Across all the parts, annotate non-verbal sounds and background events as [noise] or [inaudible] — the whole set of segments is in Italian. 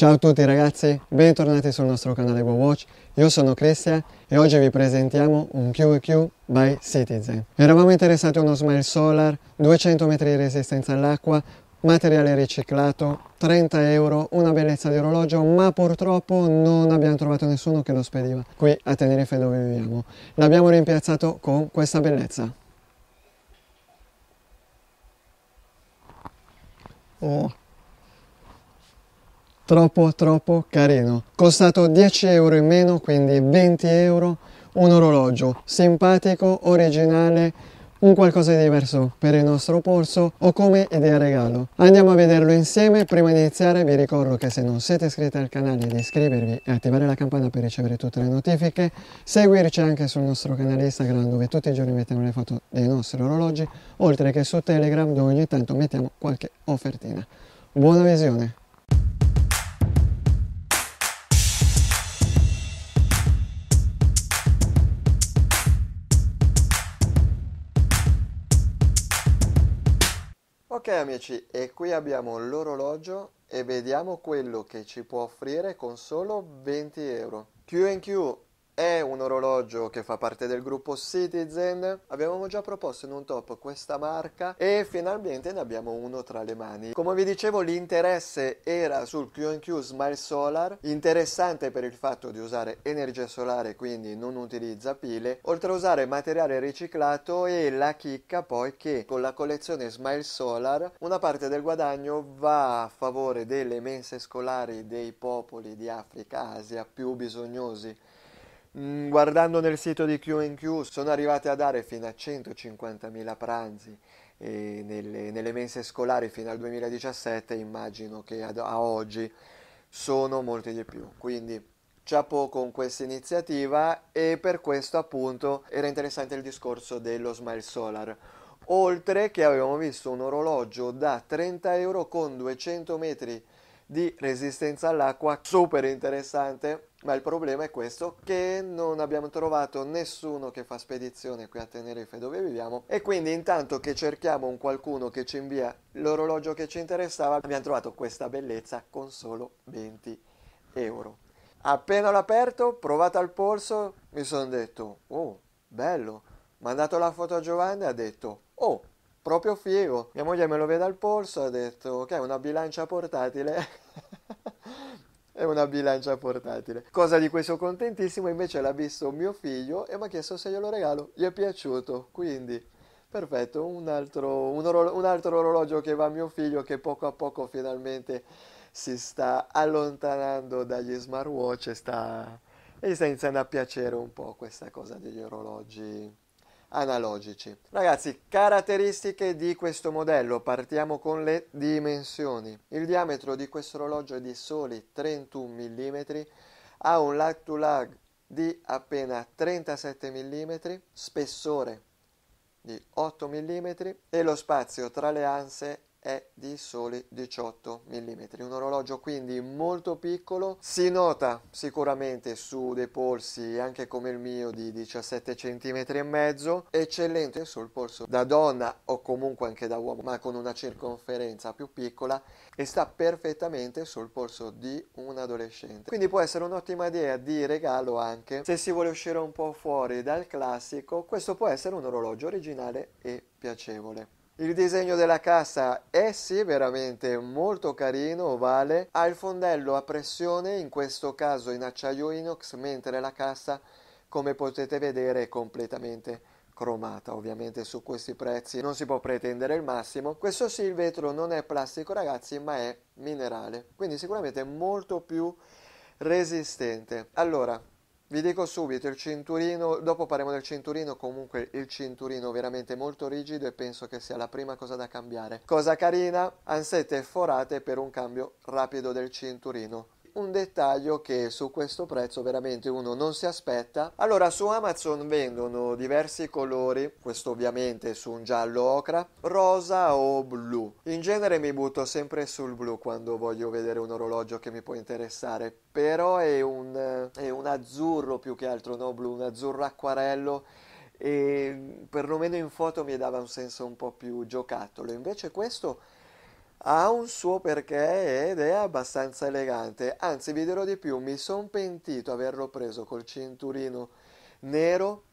Ciao a tutti ragazzi, bentornati sul nostro canale Go Watch. io sono Cristian e oggi vi presentiamo un QQ by Citizen. Eravamo interessati a uno Smile Solar, 200 metri di resistenza all'acqua, materiale riciclato, 30 euro, una bellezza di orologio, ma purtroppo non abbiamo trovato nessuno che lo spediva qui a Tenerife dove viviamo. L'abbiamo rimpiazzato con questa bellezza. Oh, troppo troppo carino. Costato 10 euro in meno, quindi 20 euro, un orologio simpatico, originale, un qualcosa di diverso per il nostro polso o come idea regalo. Andiamo a vederlo insieme, prima di iniziare vi ricordo che se non siete iscritti al canale di iscrivervi e attivare la campana per ricevere tutte le notifiche, seguirci anche sul nostro canale Instagram dove tutti i giorni mettiamo le foto dei nostri orologi, oltre che su Telegram dove ogni tanto mettiamo qualche offertina. Buona visione! Ok amici, e qui abbiamo l'orologio e vediamo quello che ci può offrire con solo 20 euro. Q&Q è un orologio che fa parte del gruppo Citizen. Avevamo già proposto in un top questa marca e finalmente ne abbiamo uno tra le mani. Come vi dicevo, l'interesse era sul QQ Smile Solar, interessante per il fatto di usare energia solare, quindi non utilizza pile, oltre a usare materiale riciclato e la chicca poi che con la collezione Smile Solar una parte del guadagno va a favore delle mense scolari dei popoli di Africa, Asia più bisognosi Mm, guardando nel sito di QQ sono arrivate a dare fino a 150.000 pranzi nelle, nelle, mense scolari fino al 2017, immagino che ad, a oggi sono molti di più. Quindi chapeau con questa iniziativa e per questo appunto era interessante il discorso dello Smile Solar. Oltre che avevamo visto un orologio da 30 euro con 200 metri di resistenza all'acqua, super interessante, ma il problema è questo che non abbiamo trovato nessuno che fa spedizione qui a Tenerife dove viviamo e quindi intanto che cerchiamo un qualcuno che ci invia l'orologio che ci interessava abbiamo trovato questa bellezza con solo 20 euro. Appena l'ho aperto, provato al polso, mi sono detto oh bello, mandato la foto a Giovanni e ha detto oh proprio figo. Mia moglie me lo vede al polso ha detto che è una bilancia portatile [laughs] e una bilancia portatile. Cosa di cui sono contentissimo invece l'ha visto mio figlio e mi ha chiesto se glielo regalo. Gli è piaciuto, quindi perfetto, un altro, un, oro- un altro orologio che va a mio figlio che poco a poco finalmente si sta allontanando dagli smartwatch e sta, e sta iniziando a piacere un po' questa cosa degli orologi analogici. Ragazzi, caratteristiche di questo modello, partiamo con le dimensioni. Il diametro di questo orologio è di soli 31 mm, ha un lag to lag di appena 37 mm, spessore di 8 mm e lo spazio tra le anse è di soli 18 mm, un orologio quindi molto piccolo, si nota sicuramente su dei polsi anche come il mio di 17 cm e mezzo, eccellente sul polso da donna o comunque anche da uomo, ma con una circonferenza più piccola e sta perfettamente sul polso di un adolescente. Quindi può essere un'ottima idea di regalo anche se si vuole uscire un po' fuori dal classico, questo può essere un orologio originale e piacevole. Il disegno della cassa è sì veramente molto carino, ovale, ha il fondello a pressione, in questo caso in acciaio inox, mentre la cassa, come potete vedere, è completamente cromata. Ovviamente su questi prezzi non si può pretendere il massimo. Questo sì, il vetro non è plastico ragazzi, ma è minerale, quindi sicuramente molto più resistente. Allora, vi dico subito, il cinturino, dopo parliamo del cinturino, comunque il cinturino è veramente molto rigido e penso che sia la prima cosa da cambiare. Cosa carina, ansette forate per un cambio rapido del cinturino un dettaglio che su questo prezzo veramente uno non si aspetta. Allora su Amazon vendono diversi colori, questo ovviamente su un giallo ocra, rosa o blu. In genere mi butto sempre sul blu quando voglio vedere un orologio che mi può interessare, però è un, è un azzurro più che altro, no blu, un azzurro acquarello e perlomeno in foto mi dava un senso un po' più giocattolo. Invece questo ha un suo perché ed è abbastanza elegante. Anzi, vi dirò di più, mi sono pentito averlo preso col cinturino nero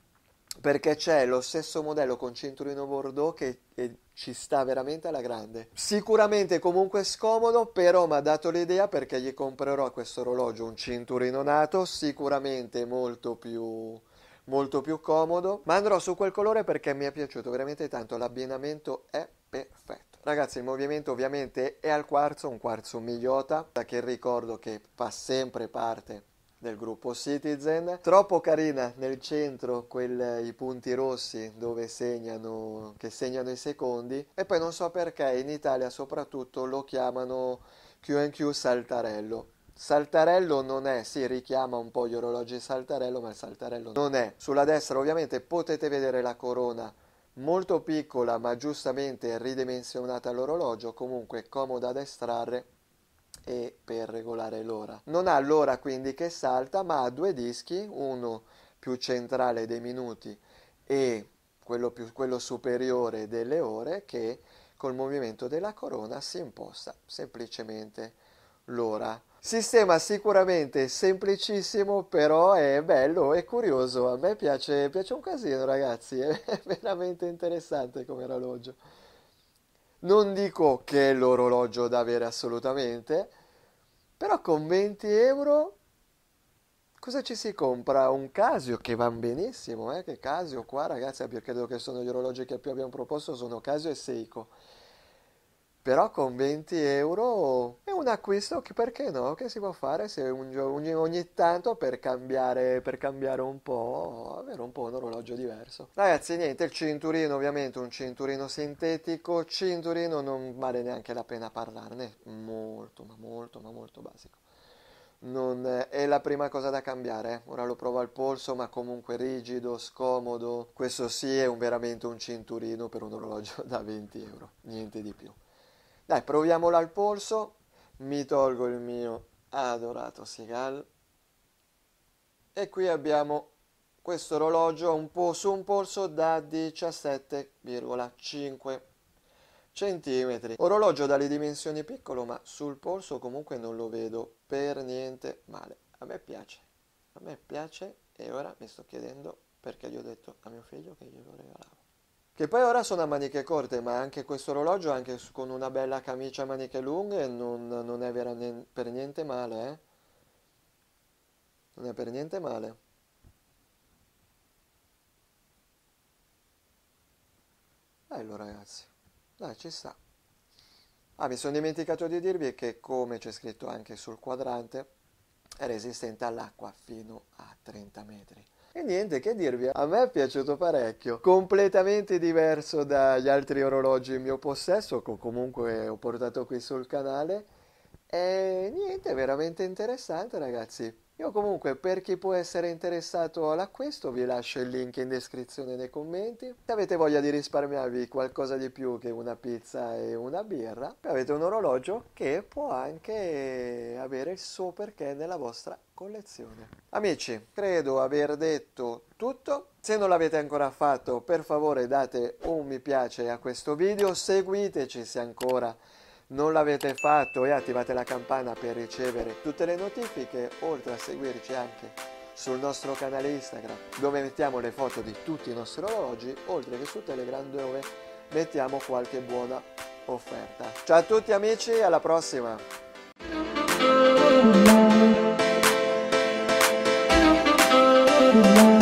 perché c'è lo stesso modello con cinturino bordeaux che, che ci sta veramente alla grande. Sicuramente comunque scomodo, però mi ha dato l'idea perché gli comprerò a questo orologio un cinturino nato, sicuramente molto più molto più comodo, ma andrò su quel colore perché mi è piaciuto veramente tanto, l'abbinamento è perfetto. Ragazzi il movimento ovviamente è al quarzo, un quarzo migliota, che ricordo che fa sempre parte del gruppo Citizen. Troppo carina nel centro quel, i punti rossi dove segnano, che segnano i secondi e poi non so perché in Italia soprattutto lo chiamano QQ Saltarello. Saltarello non è, si sì, richiama un po' gli orologi Saltarello, ma il Saltarello non è. Sulla destra ovviamente potete vedere la corona molto piccola ma giustamente ridimensionata l'orologio comunque comoda da estrarre e per regolare l'ora. Non ha l'ora quindi che salta, ma ha due dischi, uno più centrale dei minuti e quello, più, quello superiore delle ore che col movimento della corona si imposta semplicemente l'ora. Sistema sicuramente semplicissimo, però è bello è curioso. A me piace, piace un casino, ragazzi. È [laughs] veramente interessante come orologio. Non dico che è l'orologio da avere assolutamente, però con 20 euro cosa ci si compra? Un Casio che va benissimo, eh? che Casio qua ragazzi, eh, perché credo che sono gli orologi che più abbiamo proposto, sono Casio e Seiko. Però con 20 euro un acquisto che perché no, che si può fare se un gio- ogni, ogni, tanto per cambiare, per cambiare un po', avere un po' un orologio diverso. Ragazzi, niente, il cinturino ovviamente un cinturino sintetico, cinturino non vale neanche la pena parlarne, molto ma molto ma molto basico non è la prima cosa da cambiare. Ora lo provo al polso, ma comunque rigido, scomodo. Questo sì è un, veramente un cinturino per un orologio [laughs] da 20 euro, niente di più. Dai, proviamolo al polso mi tolgo il mio adorato Sigal e qui abbiamo questo orologio un po su un polso da 17,5 cm. Orologio dalle dimensioni piccolo, ma sul polso comunque non lo vedo per niente male. A me piace, a me piace e ora mi sto chiedendo perché gli ho detto a mio figlio che glielo regalavo che poi ora sono a maniche corte, ma anche questo orologio, anche con una bella camicia a maniche lunghe, non, non è veramente per niente male, eh? Non è per niente male. Bello ragazzi, dai ci sta. Ah, mi sono dimenticato di dirvi che come c'è scritto anche sul quadrante, è resistente all'acqua fino a 30 metri. E niente, che dirvi, a me è piaciuto parecchio, completamente diverso dagli altri orologi in mio possesso che comunque ho portato qui sul canale e niente, veramente interessante ragazzi. Io comunque per chi può essere interessato all'acquisto vi lascio il link in descrizione nei commenti. Se avete voglia di risparmiarvi qualcosa di più che una pizza e una birra, avete un orologio che può anche avere il suo perché nella vostra collezione. Amici, credo aver detto tutto. Se non l'avete ancora fatto, per favore date un mi piace a questo video, seguiteci se ancora non l'avete fatto e attivate la campana per ricevere tutte le notifiche, oltre a seguirci anche sul nostro canale Instagram dove mettiamo le foto di tutti i nostri orologi, oltre che su Telegram dove mettiamo qualche buona offerta. Ciao a tutti amici alla prossima! Thank [laughs] you.